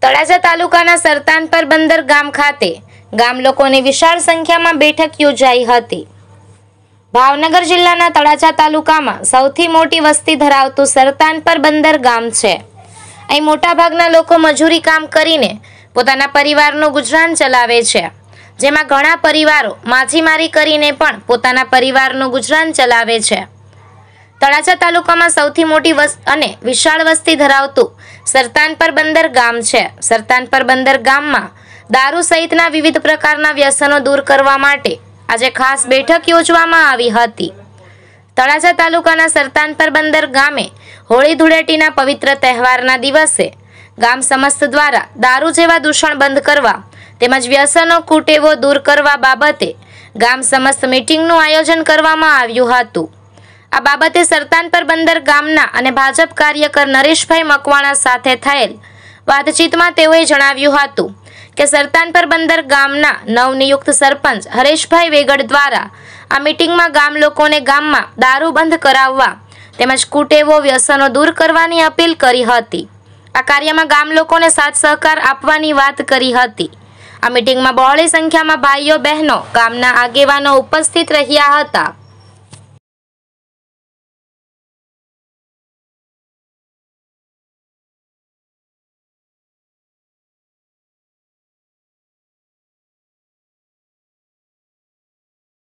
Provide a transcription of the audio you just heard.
તળાજા તાલુકાના સરતાનપર બંદર ગામ ખાતે ગામ લોકોની વિશાળ સંખ્યામાં બેઠક યોજાઈ હતી ભાવનગર જિલ્લાના તળાજા તાલુકામાં સૌથી મોટી વસ્તી ધરાવતું સરતાનપર બંદર ગામ છે અહીં મોટાભાગના લોકો મજૂરી કામ કરીને પોતાના પરિવારનું ગુજરાન ચલાવે છે જેમાં ઘણા પરિવારો માછીમારી કરીને પણ પોતાના પરિવારનું ગુજરાન ચલાવે છે તળાજા તાલુકામાં સૌથી મોટી અને વિશાળ વસ્તી ધરાવતું સરતાનપર બંદર ગામ છે સરતાનપર બંદર ગામમાં દારૂ સહિતના વિવિધ પ્રકારના વ્યસનો દૂર કરવા માટે આજે ખાસ બેઠક યોજવામાં આવી હતી તળાજા તાલુકાના સરતાનપર બંદર ગામે હોળી ધૂળેટીના પવિત્ર તહેવારના દિવસે ગામ સમસ્ત દ્વારા દારૂ જેવા દૂષણ બંધ કરવા તેમજ વ્યસનો કુટેવો દૂર કરવા બાબતે ગામ સમસ્ત મીટિંગનું આયોજન કરવામાં આવ્યું હતું આ બાબતે સરતાનપર બંદર ગામના અને ભાજપ કાર્યકર નરેશભાઈ મકવાણા સાથે થયેલ વાતચીતમાં તેઓએ જણાવ્યું હતું કે સરતાનપર બંદર ગામના નવનિયુક્ત સરપંચ હરેશભાઈ વેગડ દ્વારા આ મિટિંગમાં ગામ લોકોને ગામમાં દારૂ બંધ કરાવવા તેમજ કુટેવો વ્યસનો દૂર કરવાની અપીલ કરી હતી આ કાર્યમાં ગામ લોકોને સાથ સહકાર આપવાની વાત કરી હતી આ મિટિંગમાં બહોળી સંખ્યામાં ભાઈઓ બહેનો ગામના આગેવાનો ઉપસ્થિત રહ્યા હતા